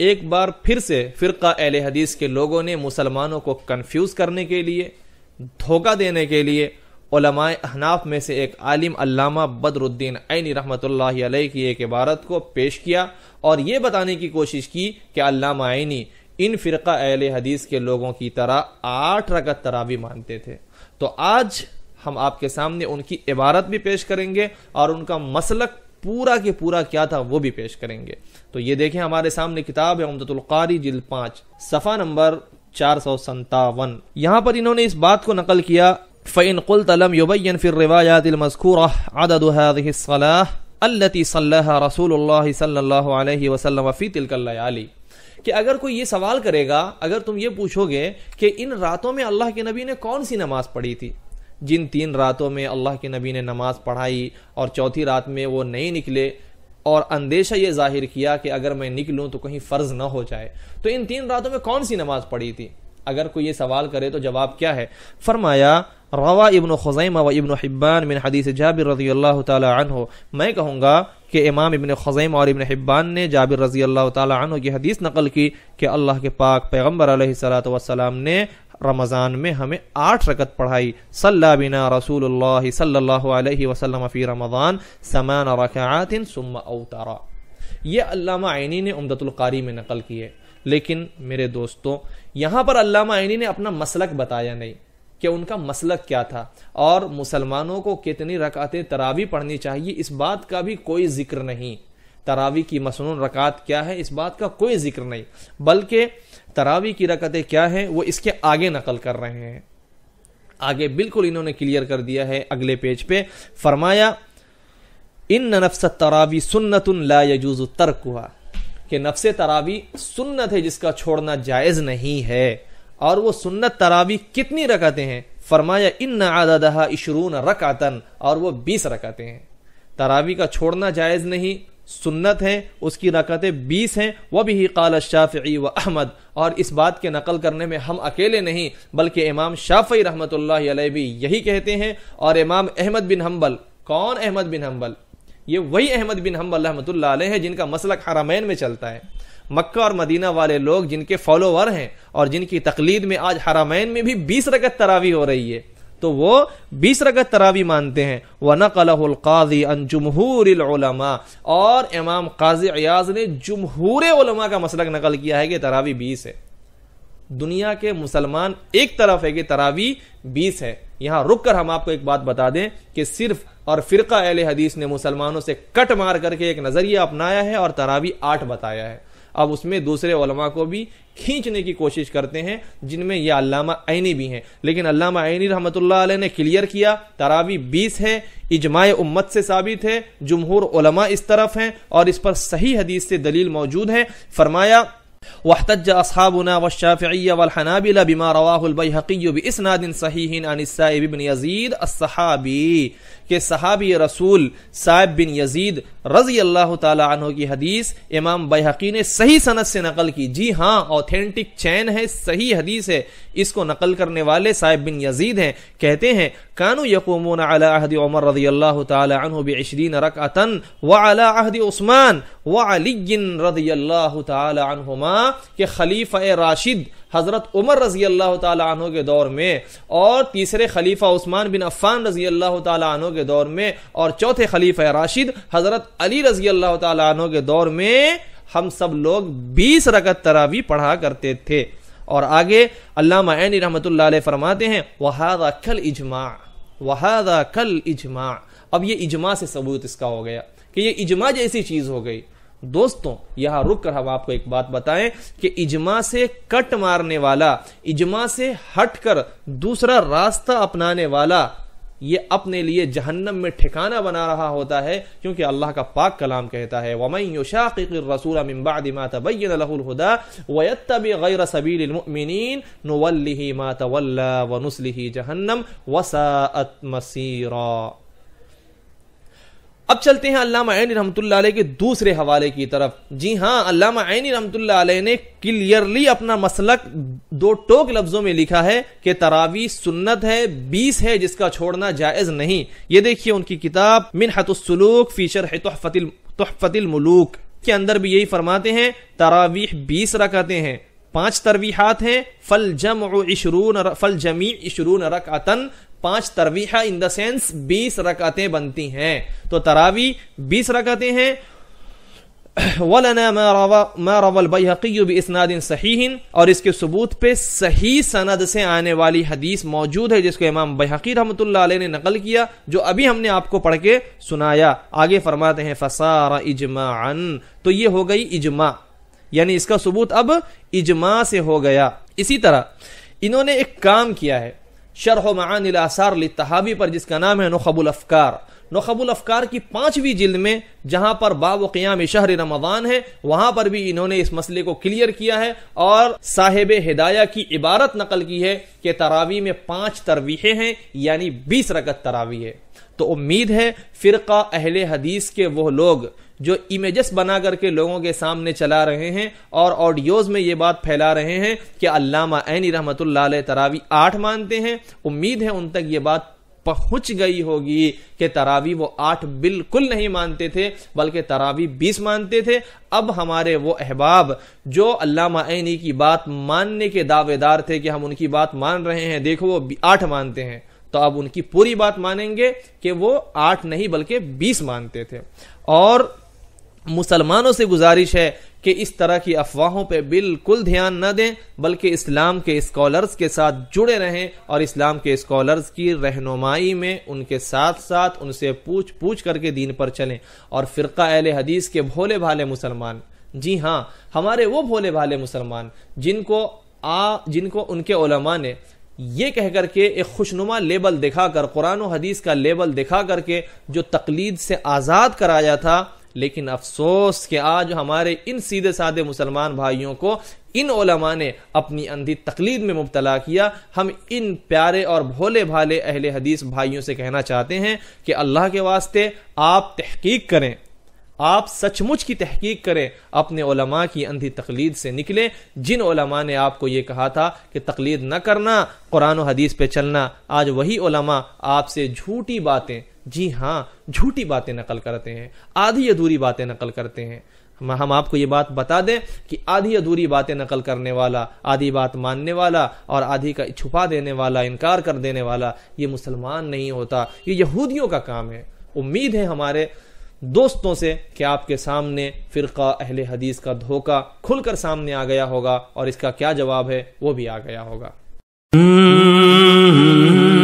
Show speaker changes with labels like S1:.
S1: एक बार फिर से फ़िरका अहल हदीस के लोगों ने मुसलमानों को कन्फ्यूज़ करने के लिए धोखा देने के लिए अहनाफ में से एक आलिम अल्लामा बदरुद्दीन ऐनी रहमत की एक इबारत को पेश किया और ये बताने की कोशिश की कि अल्लामा आइनी इन फ़िरका अहल हदीस के लोगों की तरह आठ रकत तरावी मानते थे तो आज हम आपके सामने उनकी इबारत भी पेश करेंगे और उनका मसलक पूरा के पूरा क्या था वो भी पेश करेंगे तो ये देखें हमारे सामने किताब है उमदतुल्कारी जिल पांच सफ़ा नंबर चार सौ संतावन यहाँ पर इन्होंने इस बात को नकल किया फ़ैन कुल तलम युबैन फिर रिवायात मजकूर आददुहादलाह अल्लती सल्ला रसूल सल्ला वसलम फ़ी तिलकल्लायाली कि अगर कोई ये सवाल करेगा अगर तुम ये पूछोगे कि इन रातों में अल्लाह के नबी ने कौन सी नमाज पढ़ी थी जिन तीन रातों में अल्लाह के नबी ने नमाज पढ़ाई और चौथी रात में वो नहीं निकले और अंदेशा ये जाहिर किया कि अगर मैं निकलूं तो कहीं फ़र्ज ना हो जाए तो इन तीन रातों में कौन सी नमाज पढ़ी थी अगर कोई ये सवाल करे तो जवाब क्या है फरमाया रवा इबन ख़ज़ैमा व इबन हिब्बान मिन हदीस जाबिर रजी अल्लाह तहो मैं कहूँगा कि इमाम इबन ख़ज़ैमा और इबन हिब्बान ने जाबिर रजी अल्लाह तहो की हदीस नकल की कि अल्लाह के पाक पैगम्बर सलात वसलाम ने रमज़ान में हमें आठ रकत पढ़ाई सल्ला बिना रसूल सल्ला वसलम फ़ी रमज़ान समान रखातिन सुम अवतारा ये अल्लामा आइनी ने उमदतुल्कारी में नकल किए लेकिन मेरे दोस्तों यहाँ पर अल्लामा आइनी ने अपना मसलक बताया नहीं कि उनका मसलक क्या था और मुसलमानों को कितनी रकातें तरावी पढ़नी चाहिए इस बात का भी कोई जिक्र नहीं तरावी की मसनून रकात क्या है इस बात का कोई जिक्र नहीं बल्कि तरावी की रकतें क्या हैं वो इसके आगे नकल कर रहे हैं आगे बिल्कुल इन्होंने क्लियर कर दिया है अगले पेज पे फरमाया इन नफ्स तरावी सुन्नत ला यजूज तर्क हुआ कि नफ्स तरावी सुन्नत है जिसका छोड़ना जायज़ नहीं है और वो सुन्नत तरावी कितनी रकतें हैं फरमाया इन आदादहा इशरून रकातन और वो बीस रकतें हैं तरावी का छोड़ना जायज़ नहीं सुन्नत है उसकी रकतें बीस हैं वह भी काल शाफ़ी व अहमद और इस बात के नकल करने में हम अकेले नहीं बल्कि इमाम शाफ़ी रहमत भी यही कहते हैं और इमाम अहमद बिन हम्बल कौन अहमद बिन हम्बल ये वही अहमद बिन हम्बल रहमत है जिनका मसलक हरामैन में चलता है मक्का और मदीना वाले लोग जिनके फॉलोवर हैं और जिनकी तकलीद में आज हरामैन में भी बीस रकत तरावी हो रही है तो वो बीस रगत तरावी मानते हैं व नकलकाजी अन और इमाम काजी अयाज ने जमहूर उलमा का मसलक नकल किया है कि तरावी बीस है दुनिया के मुसलमान एक तरफ है कि तरावी बीस है यहाँ रुक कर हम आपको एक बात बता दें कि सिर्फ और फ़िरका एल हदीस ने मुसलमानों से कट मार करके एक नज़रिया अपनाया है और तरावी आठ बताया है अब उसमें दूसरे ओलमा को भी खींचने की कोशिश करते हैं जिनमें यह अलामा आइनी भी हैं लेकिन अलामा आइनी रहमत ने क्लियर किया तरावी बीस है इजमाय उम्मत से साबित है जमहूर ओलमा इस तरफ हैं और इस पर सही हदीस से दलील मौजूद है फरमाया वहतज असहाबना वशाफ़िया वलहनाबिला बिमा रवाहबीसनादिन सही अनसाब बिन यजीद असहाबी के सहाबी रसूल साहब बिन यजीद रजी अल्लाह तह की हदीस इमाम बहकी ने सही सनत से नकल की जी हाँ ऑथेंटिक चैन है सही हदीस है इसको नकल करने वाले साहब बिन यजीद हैं कहते हैं कानू यकूमून अलाहद उमर रजी अल्लाह तह बशरीन रकअतन व अलाहद उस्मान व अली रजी अल्लाह तहुमा कि खलीफा राशिद हज़रत उमर रजी अल्लाह तु के दौर में और तीसरे खलीफा उस्मान बिन अफ़ान रजी अल्लाह तु के दौर में और चौथे खलीफा राशिद हज़रत अली रजी अल्लाह तु के दौर में हम सब लोग बीस रकत तरावी पढ़ा करते थे और आगे अल्लामा ऐन रहमत फरमाते हैं वहादा कल इजमा वहादा कल इजमा अब ये इजमा से सबूत इसका हो गया कि ये इजमा जैसी चीज़ हो गई दोस्तों यहां रुक कर हम आपको एक बात बताएं कि इजमा से कट मारने वाला इजमा से हटकर दूसरा रास्ता अपनाने वाला ये अपने लिए जहन्नम में ठिकाना बना रहा होता है क्योंकि अल्लाह का पाक कलाम कहता है वमैशाकिरसूलबादिमातबयदा वयत्तबि गैर सबीलमिन मातवल्ला जहन्नम वसा मसीरा अब चलते हैं अल्लामा ऐनी रहमतुल्लाह के दूसरे हवाले की तरफ जी हाँ अल्लामा ऐनी रहमतुल्लाह ने क्लियरली अपना मसलक दो टोक लफ्जों में लिखा है कि तरावी सुन्नत है बीस है जिसका छोड़ना जायज नहीं ये देखिए उनकी किताब मिनहतुसलूक फीचर है तोहफतिल तोहफतिल मलूक के अंदर भी यही फरमाते हैं तरावीह बीस रखते हैं पांच तरवीहात हैं फल जम इशरून फल जमी इशरून रक आतन पांच तरवीहा इन द सेंस बीस रकतें बनती हैं तो तरावी बीस रकतें हैं सही और इसके सबूत पे सही सनद से आने वाली हदीस मौजूद है जिसको इमाम बहकी रहमत ने नकल किया जो अभी हमने आपको पढ़ के सुनाया आगे फरमाते हैं फसारा इजमा तो ये हो गई इजमा यानी इसका सबूत अब इजमा से हो गया इसी तरह इन्होंने एक काम किया है शरह मान आसार तहावी पर जिसका नाम है नखबुल अफकार नखबुल अफकार की पांचवी जिल्द में जहां पर बाब क्याम शहर रमदान है वहां पर भी इन्होंने इस मसले को क्लियर किया है और साहेब हिदाया की इबारत नकल की है कि तरावी में पांच तरवीहें हैं यानी बीस रगत तरावी है तो उम्मीद है फ़िरका अहल हदीस के वह लोग जो इमेजेस बना करके लोगों के सामने चला रहे हैं और ऑडियोज में ये बात फैला रहे हैं कि अल्लामा ऐनी रहमतुल्ला तरावी आठ मानते हैं उम्मीद है उन तक ये बात पहुंच गई होगी कि तरावी वो आठ बिल्कुल नहीं मानते थे बल्कि तरावी बीस मानते थे अब हमारे वो अहबाब जो अल्लामा ऐनी की बात मानने के दावेदार थे कि हम उनकी बात मान रहे हैं देखो वो आठ मानते हैं तो अब उनकी पूरी बात मानेंगे कि वो आठ नहीं बल्कि बीस मानते थे और मुसलमानों से गुजारिश है कि इस तरह की अफवाहों पर बिल्कुल ध्यान न दें बल्कि इस्लाम के स्कॉलर्स के साथ जुड़े रहें और इस्लाम के स्कॉलर्स की रहनुमाई में उनके साथ साथ उनसे पूछ पूछ करके दीन पर चलें और फ़िरका अहल हदीस के भोले भाले मुसलमान जी हाँ हमारे वो भोले भाले मुसलमान जिनको आ जिनको उनके उलमा ने ये कह करके एक खुशनुमा लेबल दिखाकर कुरान हदीस का लेबल दिखा करके जो तकलीद से आज़ाद कराया था लेकिन अफसोस कि आज हमारे इन सीधे साधे मुसलमान भाइयों को इन ओलमा ने अपनी अंधी तकलीद में मुबतला किया हम इन प्यारे और भोले भाले अहल हदीस भाइयों से कहना चाहते हैं कि अल्लाह के वास्ते आप तहकीक करें आप सचमुच की तहकीक करें अपने ओलमा की अंधी तकलीद से निकलें जिन ओलमा ने आपको ये कहा था कि तकलीद न करना कुरान हदीस पे चलना आज वही ओलमा आपसे झूठी बातें जी हाँ झूठी बातें नकल करते हैं आधी अधूरी बातें नकल करते हैं हम आपको ये बात बता दें कि आधी अधूरी बातें नकल करने वाला आधी बात मानने वाला और आधी का छुपा देने वाला इनकार कर देने वाला ये मुसलमान नहीं होता ये यहूदियों का काम है उम्मीद है हमारे दोस्तों से कि आपके सामने फ़िरका अहल हदीस का धोखा खुलकर सामने आ गया होगा और इसका क्या जवाब है वो भी आ गया होगा हम्म।